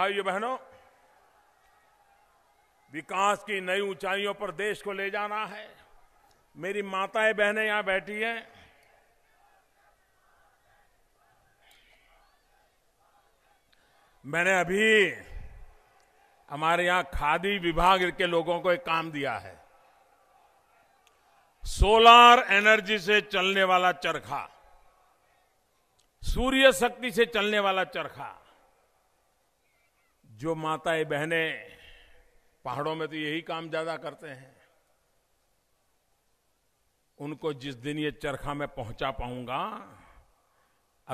भाइयों बहनों विकास की नई ऊंचाइयों पर देश को ले जाना है मेरी माताएं बहनें यहां बैठी हैं मैंने अभी हमारे यहां खादी विभाग के लोगों को एक काम दिया है सोलार एनर्जी से चलने वाला चरखा सूर्य शक्ति से चलने वाला चरखा जो माताएं बहनें पहाड़ों में तो यही काम ज्यादा करते हैं उनको जिस दिन ये चरखा में पहुंचा पाऊंगा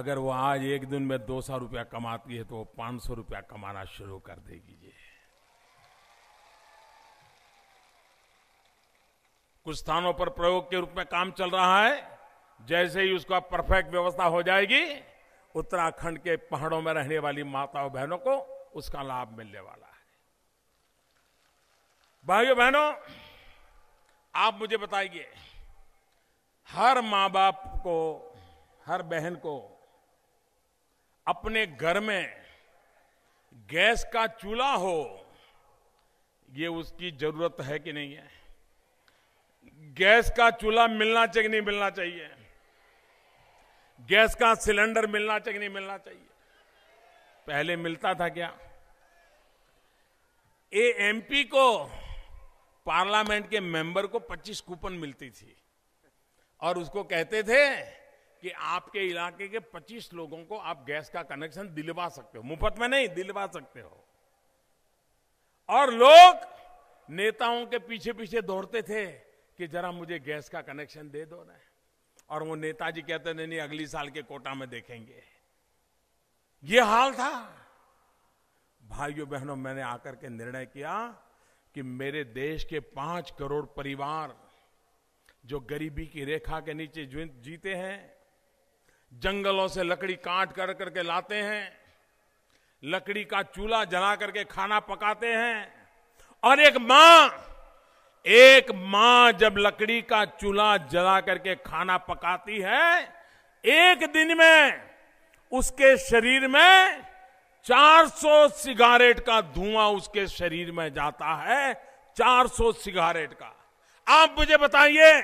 अगर वो आज एक दिन में दो सौ रुपया कमाती है तो वो पांच सौ रुपया कमाना शुरू कर देगी ये कुछ स्थानों पर प्रयोग के रूप में काम चल रहा है जैसे ही उसका परफेक्ट व्यवस्था हो जाएगी उत्तराखंड के पहाड़ों में रहने वाली माताओं बहनों को उसका लाभ मिलने वाला है भाइयों बहनों आप मुझे बताइए हर माँ बाप को हर बहन को अपने घर में गैस का चूल्हा हो ये उसकी जरूरत है कि नहीं है गैस का चूल्हा मिलना चाहिए नहीं मिलना चाहिए गैस का सिलेंडर मिलना चाहिए नहीं मिलना चाहिए पहले मिलता था क्या एएमपी एमपी को पार्लियामेंट के मेंबर को 25 कूपन मिलती थी और उसको कहते थे कि आपके इलाके के 25 लोगों को आप गैस का कनेक्शन दिलवा सकते हो मुफ्त में नहीं दिलवा सकते हो और लोग नेताओं के पीछे पीछे दौड़ते थे कि जरा मुझे गैस का कनेक्शन दे दो ना और वो नेताजी कहते नहीं नहीं अगली साल के कोटा में देखेंगे ये हाल था भाइयों बहनों मैंने आकर के निर्णय किया कि मेरे देश के पांच करोड़ परिवार जो गरीबी की रेखा के नीचे जीते हैं जंगलों से लकड़ी काट कर करके लाते हैं लकड़ी का चूल्हा जला करके खाना पकाते हैं और एक मां एक मां जब लकड़ी का चूल्हा जला करके खाना पकाती है एक दिन में उसके शरीर में 400 सिगारेट का धुआं उसके शरीर में जाता है 400 सिगारेट का आप मुझे बताइए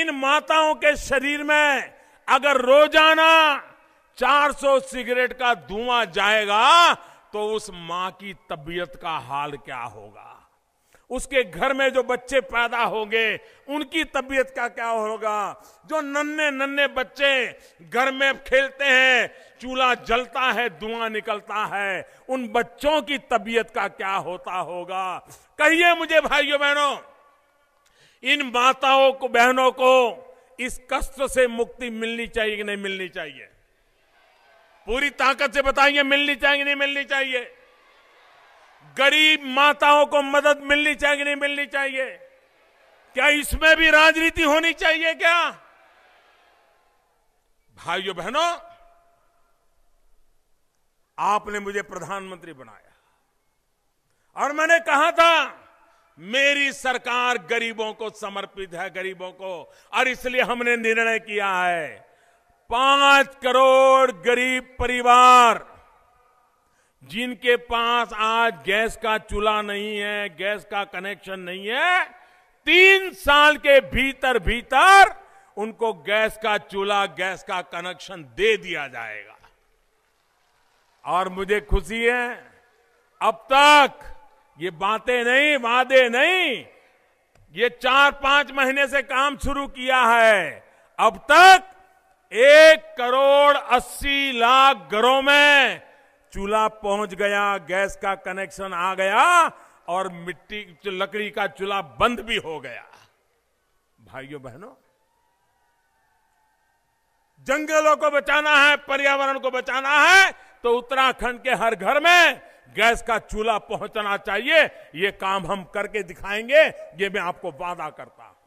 इन माताओं के शरीर में अगर रोजाना 400 सिगरेट का धुआं जाएगा तो उस मां की तबीयत का हाल क्या होगा उसके घर में जो बच्चे पैदा होंगे उनकी तबीयत का क्या होगा जो नन्हे नन्हे बच्चे घर में खेलते हैं चूल्हा जलता है धुआं निकलता है उन बच्चों की तबीयत का क्या होता होगा कहिए मुझे भाइयों बहनों इन माताओं को बहनों को इस कष्ट से मुक्ति मिलनी चाहिए कि नहीं मिलनी चाहिए पूरी ताकत से बताइए मिलनी चाहिए नहीं मिलनी चाहिए गरीब माताओं को मदद मिलनी चाहिए नहीं मिलनी चाहिए क्या इसमें भी राजनीति होनी चाहिए क्या भाइयों बहनों आपने मुझे प्रधानमंत्री बनाया और मैंने कहा था मेरी सरकार गरीबों को समर्पित है गरीबों को और इसलिए हमने निर्णय किया है पांच करोड़ गरीब परिवार जिनके पास आज गैस का चूल्हा नहीं है गैस का कनेक्शन नहीं है तीन साल के भीतर भीतर उनको गैस का चूल्हा गैस का कनेक्शन दे दिया जाएगा और मुझे खुशी है अब तक ये बातें नहीं वादे नहीं ये चार पांच महीने से काम शुरू किया है अब तक एक करोड़ अस्सी लाख घरों में चूल्हा पहुंच गया गैस का कनेक्शन आ गया और मिट्टी लकड़ी का चूल्हा बंद भी हो गया भाइयों बहनों जंगलों को बचाना है पर्यावरण को बचाना है तो उत्तराखंड के हर घर में गैस का चूल्हा पहुंचना चाहिए ये काम हम करके दिखाएंगे ये मैं आपको वादा करता हूं